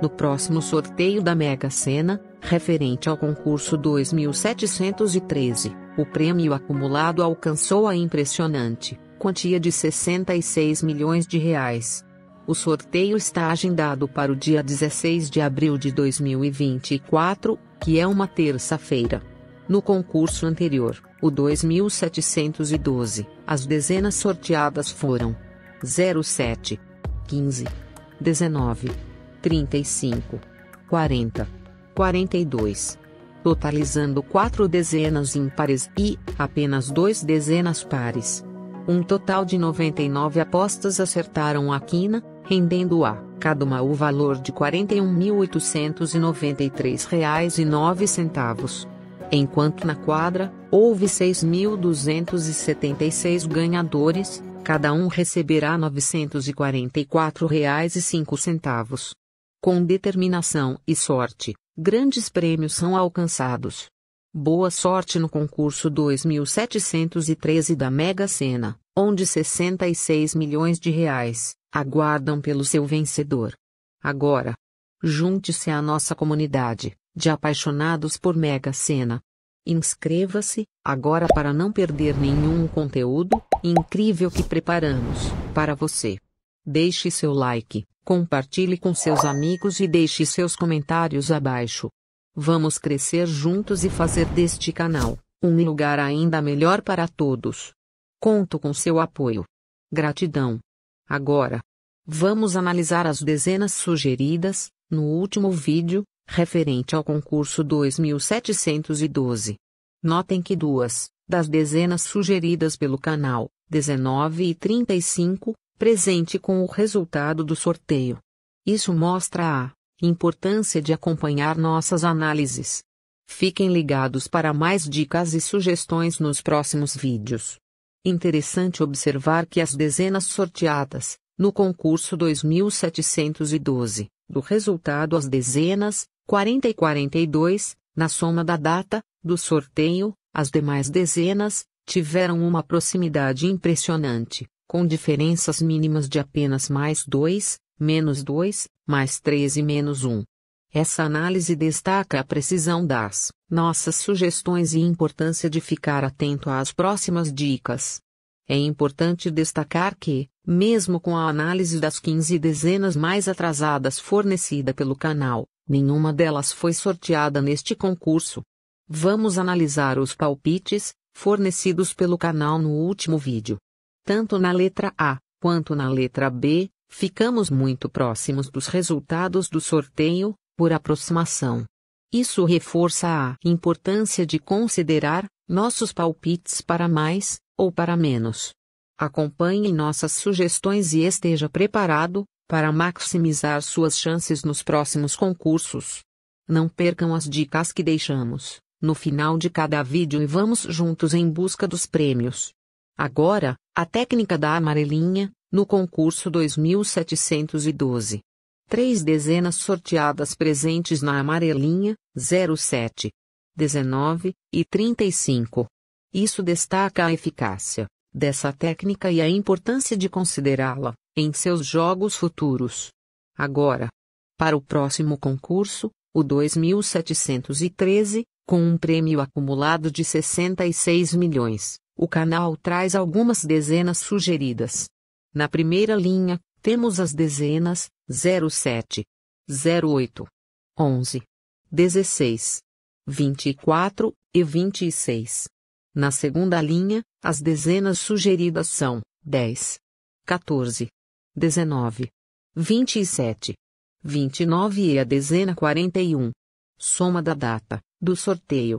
No próximo sorteio da Mega Sena, referente ao concurso 2713, o prêmio acumulado alcançou a impressionante quantia de 66 milhões de reais. O sorteio está agendado para o dia 16 de abril de 2024, que é uma terça-feira. No concurso anterior, o 2712, as dezenas sorteadas foram 07, 15, 19, 35, 40, 42. Totalizando quatro dezenas ímpares e apenas dois dezenas pares. Um total de 99 apostas acertaram a quina, rendendo a cada uma o valor de R$ 41.893,09 enquanto na quadra, houve 6.276 ganhadores, cada um receberá R$ 944,05. Com determinação e sorte, grandes prêmios são alcançados. Boa sorte no concurso 2713 da Mega Sena, onde 66 milhões de reais aguardam pelo seu vencedor. Agora, junte-se à nossa comunidade de apaixonados por Mega Sena. Inscreva-se agora para não perder nenhum conteúdo incrível que preparamos para você. Deixe seu like Compartilhe com seus amigos e deixe seus comentários abaixo. Vamos crescer juntos e fazer deste canal um lugar ainda melhor para todos. Conto com seu apoio. Gratidão. Agora, vamos analisar as dezenas sugeridas no último vídeo referente ao concurso 2712. Notem que duas das dezenas sugeridas pelo canal, 19 e 35, presente com o resultado do sorteio. Isso mostra a importância de acompanhar nossas análises. Fiquem ligados para mais dicas e sugestões nos próximos vídeos. Interessante observar que as dezenas sorteadas, no concurso 2712, do resultado às dezenas, 40 e 42, na soma da data, do sorteio, as demais dezenas, tiveram uma proximidade impressionante com diferenças mínimas de apenas mais 2, menos 2, mais 3 e menos 1. Essa análise destaca a precisão das nossas sugestões e importância de ficar atento às próximas dicas. É importante destacar que, mesmo com a análise das 15 dezenas mais atrasadas fornecida pelo canal, nenhuma delas foi sorteada neste concurso. Vamos analisar os palpites fornecidos pelo canal no último vídeo. Tanto na letra A, quanto na letra B, ficamos muito próximos dos resultados do sorteio, por aproximação. Isso reforça a importância de considerar nossos palpites para mais ou para menos. Acompanhe nossas sugestões e esteja preparado para maximizar suas chances nos próximos concursos. Não percam as dicas que deixamos no final de cada vídeo e vamos juntos em busca dos prêmios. Agora, a técnica da amarelinha, no concurso 2712. Três dezenas sorteadas presentes na amarelinha, 07, 19 e 35. Isso destaca a eficácia dessa técnica e a importância de considerá-la em seus jogos futuros. Agora, para o próximo concurso, o 2713, com um prêmio acumulado de 66 milhões. O canal traz algumas dezenas sugeridas. Na primeira linha, temos as dezenas 07, 08, 11, 16, 24 e 26. Na segunda linha, as dezenas sugeridas são 10, 14, 19, 27, 29 e a dezena 41. Soma da data do sorteio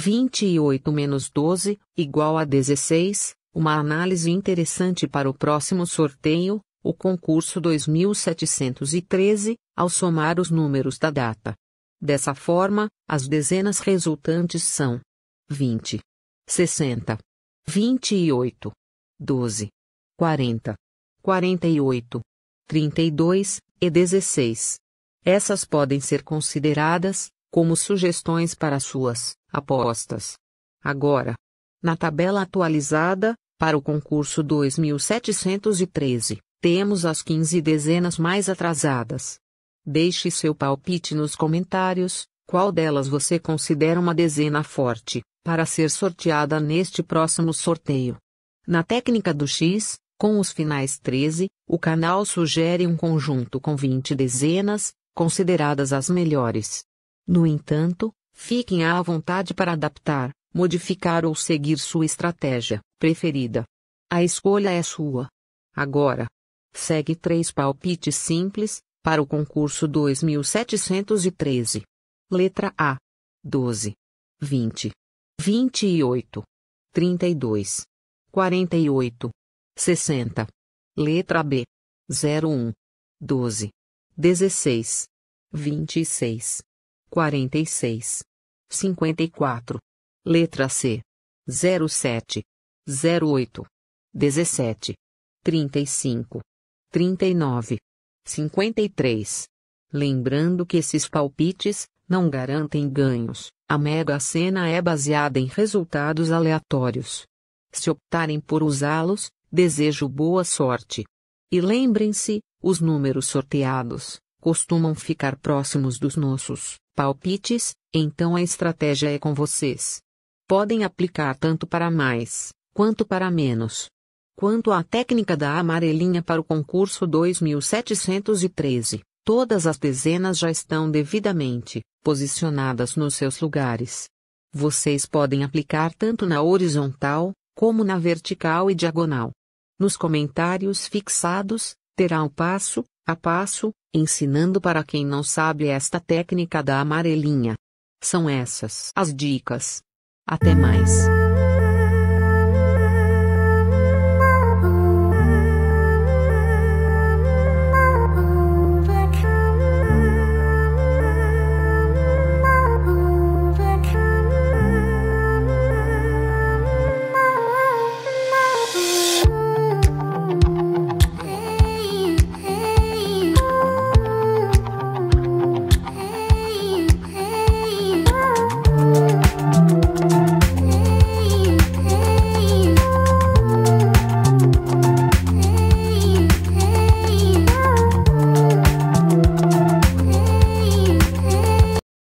28 menos 12, igual a 16, uma análise interessante para o próximo sorteio, o concurso 2713, ao somar os números da data. Dessa forma, as dezenas resultantes são 20, 60, 28, 12, 40, 48, 32 e 16. Essas podem ser consideradas, como sugestões para suas apostas. Agora, na tabela atualizada, para o concurso 2713, temos as 15 dezenas mais atrasadas. Deixe seu palpite nos comentários, qual delas você considera uma dezena forte, para ser sorteada neste próximo sorteio. Na técnica do X, com os finais 13, o canal sugere um conjunto com 20 dezenas, consideradas as melhores. No entanto, fiquem à vontade para adaptar, modificar ou seguir sua estratégia preferida. A escolha é sua. Agora, segue três palpites simples para o concurso 2713. Letra A: 12, 20, 28, 32, 48, 60. Letra B: 01, 12, 16, 26. 46. 54. Letra C. 07. 08. 17. 35. 39. 53. Lembrando que esses palpites não garantem ganhos, a Mega cena é baseada em resultados aleatórios. Se optarem por usá-los, desejo boa sorte. E lembrem-se, os números sorteados costumam ficar próximos dos nossos palpites, então a estratégia é com vocês. Podem aplicar tanto para mais, quanto para menos. Quanto à técnica da amarelinha para o concurso 2713, todas as dezenas já estão devidamente posicionadas nos seus lugares. Vocês podem aplicar tanto na horizontal, como na vertical e diagonal. Nos comentários fixados, terá o passo a passo ensinando para quem não sabe esta técnica da amarelinha. São essas as dicas. Até mais!